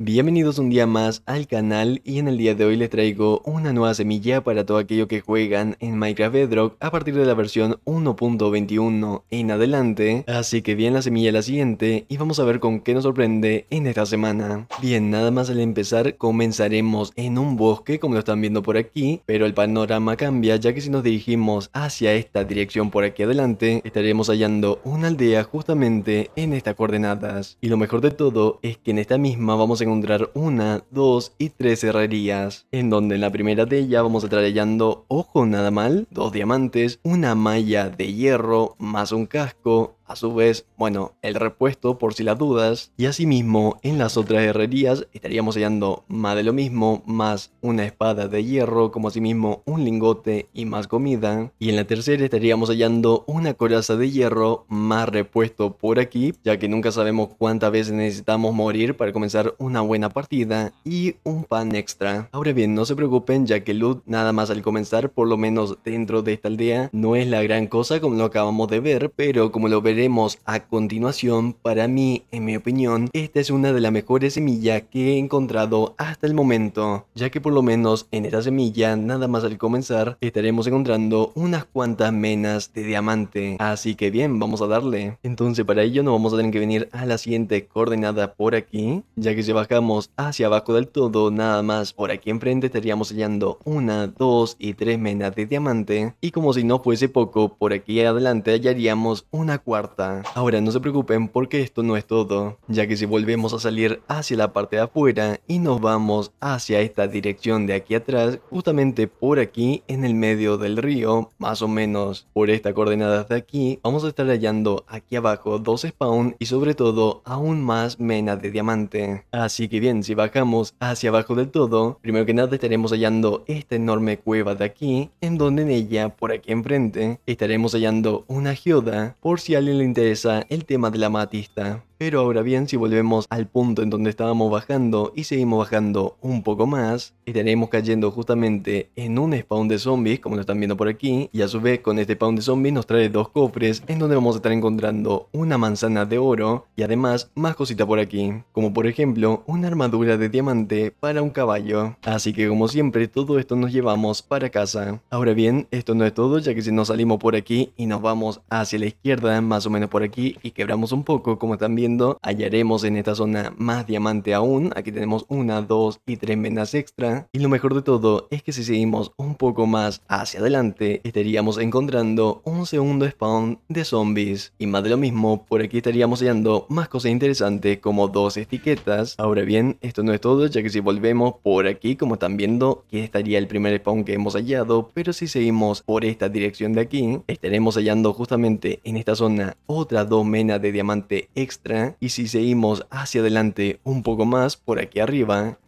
Bienvenidos un día más al canal y en el día de hoy les traigo una nueva semilla para todo aquello que juegan en Minecraft Bedrock a partir de la versión 1.21 en adelante. Así que bien la semilla la siguiente y vamos a ver con qué nos sorprende en esta semana. Bien, nada más al empezar comenzaremos en un bosque como lo están viendo por aquí, pero el panorama cambia ya que si nos dirigimos hacia esta dirección por aquí adelante estaremos hallando una aldea justamente en estas coordenadas. Y lo mejor de todo es que en esta misma vamos a encontrar una, dos y tres herrerías, en donde en la primera de ellas vamos a hallando, ojo nada mal, dos diamantes, una malla de hierro, más un casco, a su vez, bueno, el repuesto por si las dudas. Y asimismo, en las otras herrerías estaríamos hallando más de lo mismo, más una espada de hierro, como asimismo un lingote y más comida. Y en la tercera estaríamos hallando una coraza de hierro, más repuesto por aquí, ya que nunca sabemos cuántas veces necesitamos morir para comenzar una buena partida, y un pan extra. Ahora bien, no se preocupen, ya que loot nada más al comenzar, por lo menos dentro de esta aldea, no es la gran cosa como lo acabamos de ver, pero como lo veremos a continuación, para mí, en mi opinión, esta es una de las mejores semillas que he encontrado hasta el momento, ya que por lo menos en esta semilla, nada más al comenzar, estaremos encontrando unas cuantas menas de diamante. Así que bien, vamos a darle. Entonces para ello no vamos a tener que venir a la siguiente coordenada por aquí, ya que si bajamos hacia abajo del todo, nada más por aquí enfrente estaríamos hallando una, dos y tres menas de diamante. Y como si no fuese poco, por aquí adelante hallaríamos una cuarta Ahora no se preocupen porque esto no es todo, ya que si volvemos a salir hacia la parte de afuera y nos vamos hacia esta dirección de aquí atrás, justamente por aquí en el medio del río, más o menos por esta coordenada de aquí, vamos a estar hallando aquí abajo dos spawn y sobre todo aún más mena de diamante. Así que bien, si bajamos hacia abajo del todo, primero que nada estaremos hallando esta enorme cueva de aquí, en donde en ella, por aquí enfrente, estaremos hallando una geoda por si alguien le interesa el tema de la matista. Pero ahora bien, si volvemos al punto en donde estábamos bajando y seguimos bajando un poco más, estaremos cayendo justamente en un spawn de zombies, como lo están viendo por aquí, y a su vez con este spawn de zombies nos trae dos cofres en donde vamos a estar encontrando una manzana de oro y además más cositas por aquí, como por ejemplo una armadura de diamante para un caballo. Así que como siempre, todo esto nos llevamos para casa. Ahora bien, esto no es todo, ya que si nos salimos por aquí y nos vamos hacia la izquierda, más o menos por aquí, y quebramos un poco, como también hallaremos en esta zona más diamante aún. Aquí tenemos una, dos y tres menas extra. Y lo mejor de todo es que si seguimos un poco más hacia adelante, estaríamos encontrando un segundo spawn de zombies. Y más de lo mismo, por aquí estaríamos hallando más cosas interesantes como dos etiquetas. Ahora bien, esto no es todo, ya que si volvemos por aquí, como están viendo, que estaría el primer spawn que hemos hallado, pero si seguimos por esta dirección de aquí, estaremos hallando justamente en esta zona otra dos menas de diamante extra y si seguimos hacia adelante un poco más por aquí arriba,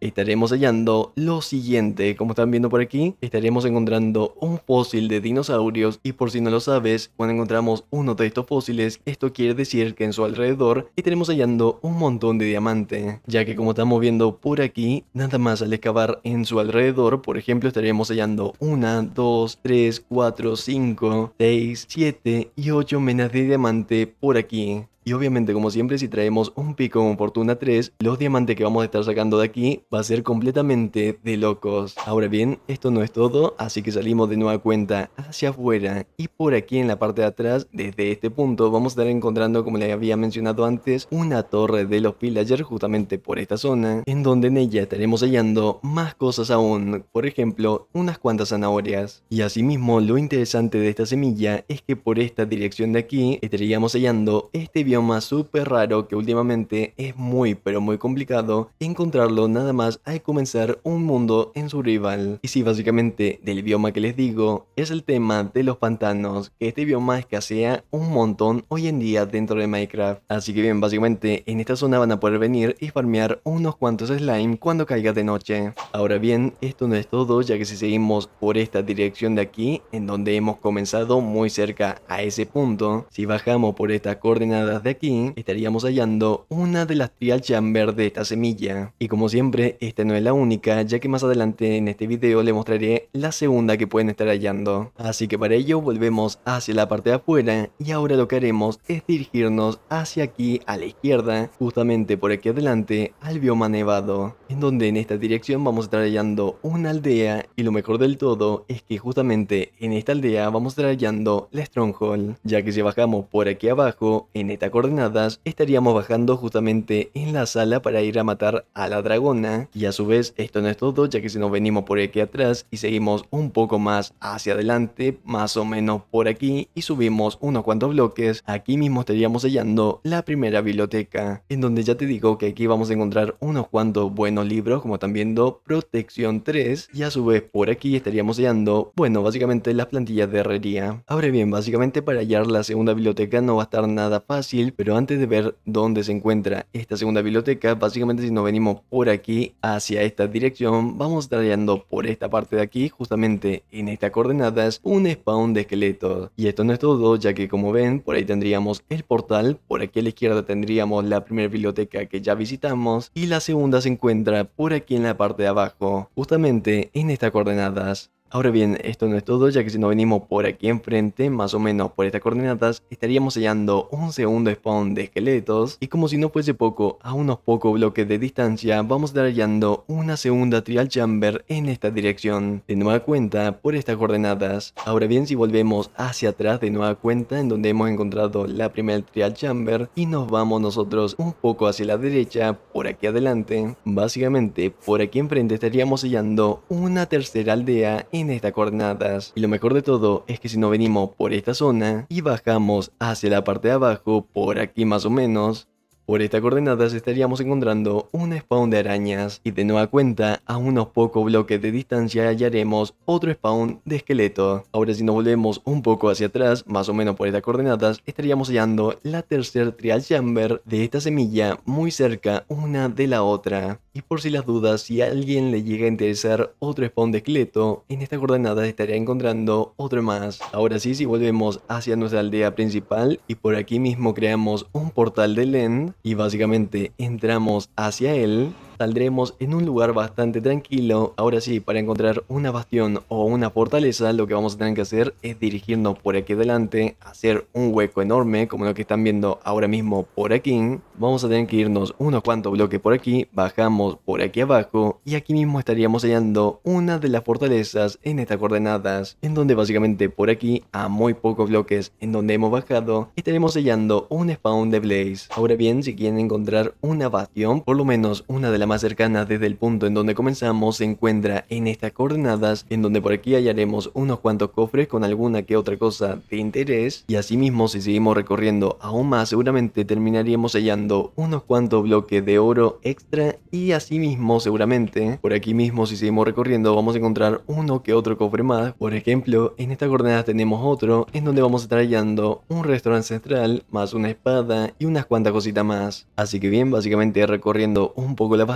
estaremos hallando lo siguiente. Como están viendo por aquí, estaremos encontrando un fósil de dinosaurios y por si no lo sabes, cuando encontramos uno de estos fósiles, esto quiere decir que en su alrededor estaremos hallando un montón de diamante, ya que como estamos viendo por aquí, nada más al excavar en su alrededor, por ejemplo, estaremos hallando 1, 2, 3, 4, 5, 6, 7 y 8 menas de diamante por aquí. Y obviamente, como siempre, si traemos un pico en fortuna 3, los diamantes que vamos a estar sacando de aquí va a ser completamente de locos. Ahora bien, esto no es todo, así que salimos de nueva cuenta hacia afuera y por aquí en la parte de atrás, desde este punto, vamos a estar encontrando, como les había mencionado antes, una torre de los pillagers justamente por esta zona, en donde en ella estaremos hallando más cosas aún, por ejemplo, unas cuantas zanahorias. Y asimismo, lo interesante de esta semilla es que por esta dirección de aquí estaríamos hallando este viaje súper raro que últimamente es muy pero muy complicado encontrarlo nada más al comenzar un mundo en su rival. Y si básicamente del idioma que les digo es el tema de los pantanos, que este idioma escasea un montón hoy en día dentro de Minecraft. Así que bien, básicamente en esta zona van a poder venir y farmear unos cuantos slime cuando caiga de noche. Ahora bien, esto no es todo ya que si seguimos por esta dirección de aquí, en donde hemos comenzado muy cerca a ese punto, si bajamos por estas coordenadas aquí estaríamos hallando una de las trial chamber de esta semilla. Y como siempre, esta no es la única, ya que más adelante en este video le mostraré la segunda que pueden estar hallando. Así que para ello volvemos hacia la parte de afuera y ahora lo que haremos es dirigirnos hacia aquí a la izquierda, justamente por aquí adelante al bioma nevado, en donde en esta dirección vamos a estar hallando una aldea y lo mejor del todo es que justamente en esta aldea vamos a estar hallando la Stronghold, ya que si bajamos por aquí abajo en esta coordenadas, estaríamos bajando justamente en la sala para ir a matar a la dragona. Y a su vez, esto no es todo, ya que si nos venimos por aquí atrás y seguimos un poco más hacia adelante, más o menos por aquí, y subimos unos cuantos bloques, aquí mismo estaríamos hallando la primera biblioteca, en donde ya te digo que aquí vamos a encontrar unos cuantos buenos libros, como están viendo, Protección 3, y a su vez por aquí estaríamos hallando, bueno, básicamente las plantillas de herrería. Ahora bien, básicamente para hallar la segunda biblioteca no va a estar nada fácil, pero antes de ver dónde se encuentra esta segunda biblioteca, básicamente si nos venimos por aquí hacia esta dirección, vamos trayendo por esta parte de aquí, justamente en estas coordenadas, un spawn de esqueletos. Y esto no es todo, ya que como ven, por ahí tendríamos el portal, por aquí a la izquierda tendríamos la primera biblioteca que ya visitamos, y la segunda se encuentra por aquí en la parte de abajo, justamente en estas coordenadas. Ahora bien, esto no es todo, ya que si no venimos por aquí enfrente, más o menos por estas coordenadas, estaríamos sellando un segundo spawn de esqueletos, y como si no fuese poco, a unos pocos bloques de distancia, vamos a estar hallando una segunda trial chamber en esta dirección, de nueva cuenta por estas coordenadas. Ahora bien, si volvemos hacia atrás de nueva cuenta, en donde hemos encontrado la primera trial chamber, y nos vamos nosotros un poco hacia la derecha, por aquí adelante, básicamente por aquí enfrente estaríamos sellando una tercera aldea en en estas coordenadas. Y lo mejor de todo es que si no venimos por esta zona y bajamos hacia la parte de abajo, por aquí más o menos, por estas coordenadas estaríamos encontrando un spawn de arañas y de nueva cuenta a unos pocos bloques de distancia hallaremos otro spawn de esqueleto. Ahora si nos volvemos un poco hacia atrás, más o menos por estas coordenadas, estaríamos hallando la tercer trial chamber de esta semilla muy cerca una de la otra. Y por si las dudas, si a alguien le llega a interesar otro spawn de esqueleto, en estas coordenadas estaría encontrando otro más. Ahora sí, si volvemos hacia nuestra aldea principal y por aquí mismo creamos un portal de LEN y básicamente entramos hacia él saldremos en un lugar bastante tranquilo. Ahora sí, para encontrar una bastión o una fortaleza, lo que vamos a tener que hacer es dirigirnos por aquí adelante, hacer un hueco enorme, como lo que están viendo ahora mismo por aquí. Vamos a tener que irnos unos cuantos bloques por aquí, bajamos por aquí abajo, y aquí mismo estaríamos hallando una de las fortalezas en estas coordenadas, en donde básicamente por aquí, a muy pocos bloques en donde hemos bajado, estaremos sellando un spawn de Blaze. Ahora bien, si quieren encontrar una bastión, por lo menos una de las más cercana desde el punto en donde comenzamos se encuentra en estas coordenadas, en donde por aquí hallaremos unos cuantos cofres con alguna que otra cosa de interés, y asimismo si seguimos recorriendo aún más seguramente terminaríamos hallando unos cuantos bloques de oro extra, y asimismo seguramente por aquí mismo si seguimos recorriendo vamos a encontrar uno que otro cofre más, por ejemplo en estas coordenadas tenemos otro, en donde vamos a estar hallando un restaurante ancestral, más una espada y unas cuantas cositas más, así que bien básicamente recorriendo un poco la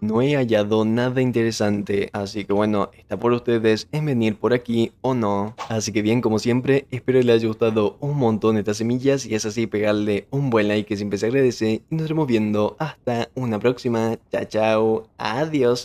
no he hallado nada interesante, así que bueno, está por ustedes en venir por aquí o no. Así que bien, como siempre, espero les haya gustado un montón estas semillas y es así pegarle un buen like que siempre se agradece y nos vemos viendo hasta una próxima. Chao, chao, adiós.